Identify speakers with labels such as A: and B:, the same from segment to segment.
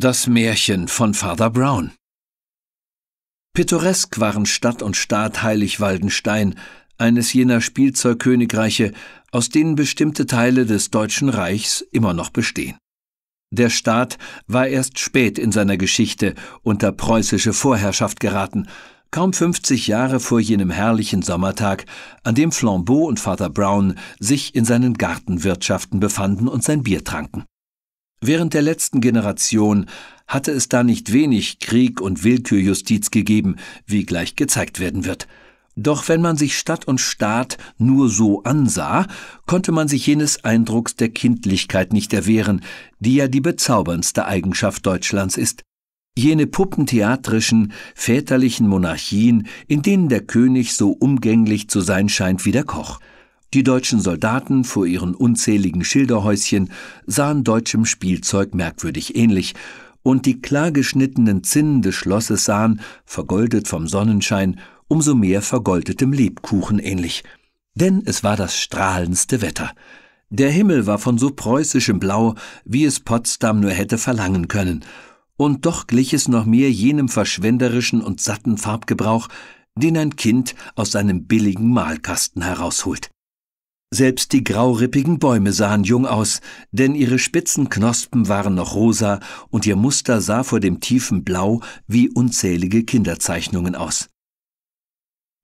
A: Das Märchen von Father Brown. Pittoresk waren Stadt und Staat Heiligwaldenstein, eines jener Spielzeugkönigreiche, aus denen bestimmte Teile des Deutschen Reichs immer noch bestehen. Der Staat war erst spät in seiner Geschichte unter preußische Vorherrschaft geraten, kaum 50 Jahre vor jenem herrlichen Sommertag, an dem Flambeau und Father Brown sich in seinen Gartenwirtschaften befanden und sein Bier tranken. Während der letzten Generation hatte es da nicht wenig Krieg und Willkürjustiz gegeben, wie gleich gezeigt werden wird. Doch wenn man sich Stadt und Staat nur so ansah, konnte man sich jenes Eindrucks der Kindlichkeit nicht erwehren, die ja die bezauberndste Eigenschaft Deutschlands ist, jene puppentheatrischen, väterlichen Monarchien, in denen der König so umgänglich zu sein scheint wie der Koch. Die deutschen Soldaten vor ihren unzähligen Schilderhäuschen sahen deutschem Spielzeug merkwürdig ähnlich, und die klar geschnittenen Zinnen des Schlosses sahen, vergoldet vom Sonnenschein, umso mehr vergoldetem Lebkuchen ähnlich. Denn es war das strahlendste Wetter. Der Himmel war von so preußischem Blau, wie es Potsdam nur hätte verlangen können, und doch glich es noch mehr jenem verschwenderischen und satten Farbgebrauch, den ein Kind aus seinem billigen Malkasten herausholt. Selbst die graurippigen Bäume sahen jung aus, denn ihre spitzen Knospen waren noch rosa und ihr Muster sah vor dem tiefen Blau wie unzählige Kinderzeichnungen aus.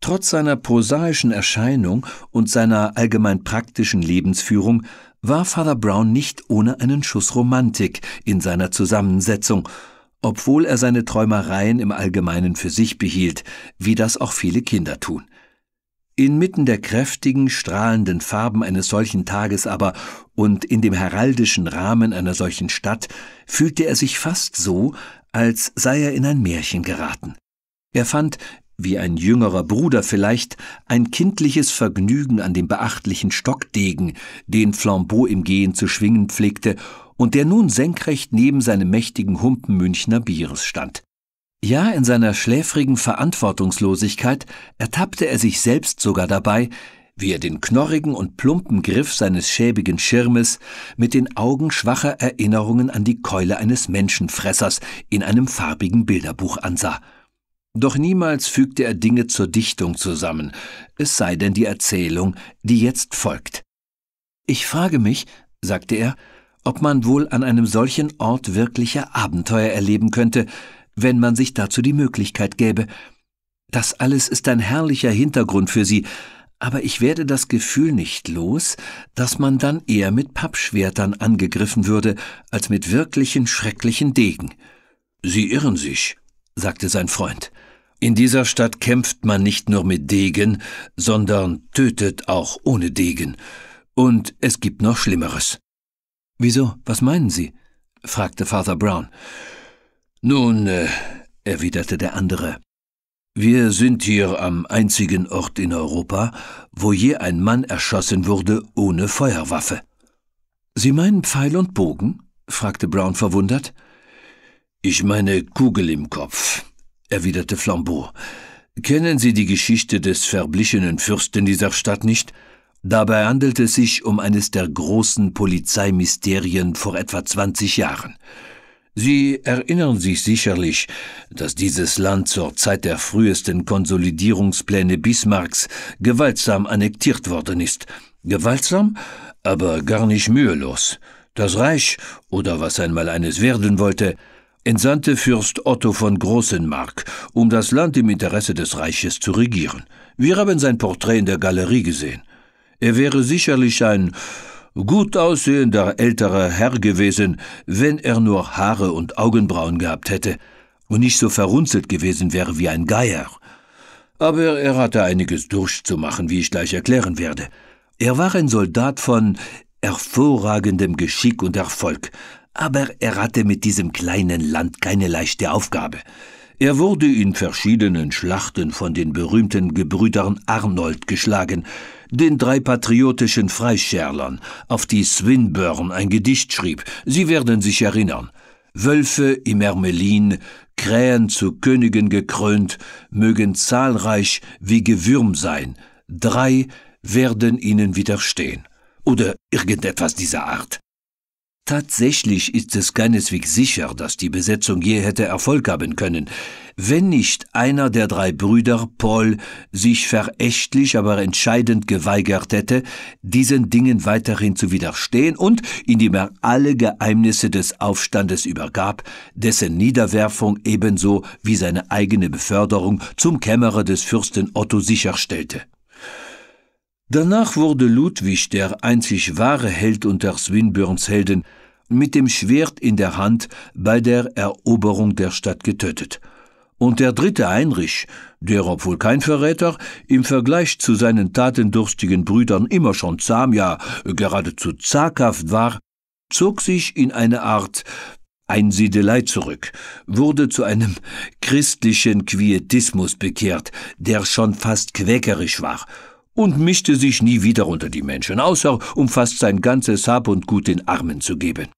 A: Trotz seiner prosaischen Erscheinung und seiner allgemein praktischen Lebensführung war Father Brown nicht ohne einen Schuss Romantik in seiner Zusammensetzung, obwohl er seine Träumereien im Allgemeinen für sich behielt, wie das auch viele Kinder tun. Inmitten der kräftigen, strahlenden Farben eines solchen Tages aber und in dem heraldischen Rahmen einer solchen Stadt fühlte er sich fast so, als sei er in ein Märchen geraten. Er fand, wie ein jüngerer Bruder vielleicht, ein kindliches Vergnügen an dem beachtlichen Stockdegen, den Flambeau im Gehen zu schwingen pflegte und der nun senkrecht neben seinem mächtigen Humpen Münchner Bieres stand. Ja, in seiner schläfrigen Verantwortungslosigkeit ertappte er sich selbst sogar dabei, wie er den knorrigen und plumpen Griff seines schäbigen Schirmes mit den Augen schwacher Erinnerungen an die Keule eines Menschenfressers in einem farbigen Bilderbuch ansah. Doch niemals fügte er Dinge zur Dichtung zusammen, es sei denn die Erzählung, die jetzt folgt. Ich frage mich, sagte er, ob man wohl an einem solchen Ort wirkliche Abenteuer erleben könnte, wenn man sich dazu die Möglichkeit gäbe. Das alles ist ein herrlicher Hintergrund für sie, aber ich werde das Gefühl nicht los, dass man dann eher mit Pappschwertern angegriffen würde, als mit wirklichen schrecklichen Degen. Sie irren sich, sagte sein Freund. In dieser Stadt kämpft man nicht nur mit Degen, sondern tötet auch ohne Degen. Und es gibt noch Schlimmeres. Wieso? Was meinen Sie? fragte Father Brown. Nun, äh, erwiderte der andere, wir sind hier am einzigen Ort in Europa, wo je ein Mann erschossen wurde ohne Feuerwaffe. Sie meinen Pfeil und Bogen? fragte Brown verwundert. Ich meine Kugel im Kopf, erwiderte Flambeau. Kennen Sie die Geschichte des verblichenen Fürsten dieser Stadt nicht? Dabei handelt es sich um eines der großen Polizeimisterien vor etwa 20 Jahren. Sie erinnern sich sicherlich, dass dieses Land zur Zeit der frühesten Konsolidierungspläne Bismarcks gewaltsam annektiert worden ist. Gewaltsam, aber gar nicht mühelos. Das Reich, oder was einmal eines werden wollte, entsandte Fürst Otto von Großenmark, um das Land im Interesse des Reiches zu regieren. Wir haben sein Porträt in der Galerie gesehen. Er wäre sicherlich ein gut aussehender älterer Herr gewesen, wenn er nur Haare und Augenbrauen gehabt hätte und nicht so verrunzelt gewesen wäre wie ein Geier. Aber er hatte einiges durchzumachen, wie ich gleich erklären werde. Er war ein Soldat von hervorragendem Geschick und Erfolg, aber er hatte mit diesem kleinen Land keine leichte Aufgabe. Er wurde in verschiedenen Schlachten von den berühmten Gebrüdern Arnold geschlagen, den drei patriotischen Freischärlern, auf die Swinburne ein Gedicht schrieb. Sie werden sich erinnern. Wölfe im Ermelin, Krähen zu Königen gekrönt, mögen zahlreich wie Gewürm sein, drei werden ihnen widerstehen. Oder irgendetwas dieser Art. Tatsächlich ist es keineswegs sicher, dass die Besetzung je hätte Erfolg haben können, wenn nicht einer der drei Brüder, Paul, sich verächtlich, aber entscheidend geweigert hätte, diesen Dingen weiterhin zu widerstehen und, indem er alle Geheimnisse des Aufstandes übergab, dessen Niederwerfung ebenso wie seine eigene Beförderung zum Kämmerer des Fürsten Otto sicherstellte. Danach wurde Ludwig der einzig wahre Held unter Swinburns Helden mit dem Schwert in der Hand bei der Eroberung der Stadt getötet. Und der dritte Heinrich, der, obwohl kein Verräter, im Vergleich zu seinen tatendurstigen Brüdern immer schon zahm, ja geradezu zaghaft war, zog sich in eine Art Einsiedelei zurück, wurde zu einem christlichen Quietismus bekehrt, der schon fast quäkerisch war und mischte sich nie wieder unter die Menschen, außer um fast sein ganzes Hab und Gut den Armen zu geben.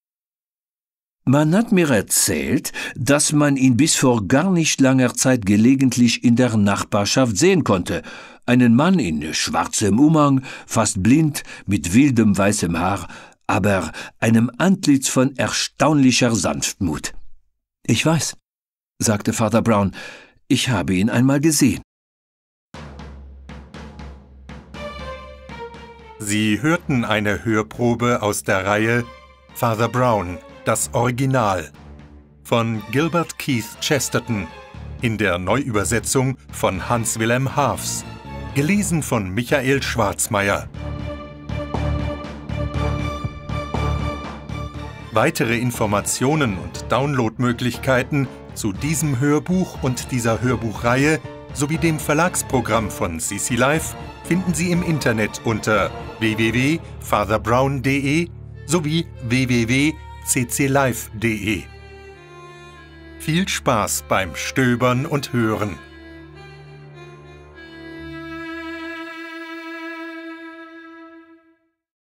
A: Man hat mir erzählt, dass man ihn bis vor gar nicht langer Zeit gelegentlich in der Nachbarschaft sehen konnte. Einen Mann in schwarzem Umhang, fast blind, mit wildem weißem Haar, aber einem Antlitz von erstaunlicher Sanftmut. Ich weiß, sagte Vater Brown, ich habe ihn einmal gesehen. Sie hörten
B: eine Hörprobe aus der Reihe Father Brown, das Original von Gilbert Keith Chesterton in der Neuübersetzung von Hans Wilhelm Haafs, gelesen von Michael Schwarzmeier. Weitere Informationen und Downloadmöglichkeiten zu diesem Hörbuch und dieser Hörbuchreihe sowie dem Verlagsprogramm von CC Live finden Sie im Internet unter www.fatherbrown.de sowie www.cclive.de. Viel Spaß beim Stöbern und Hören!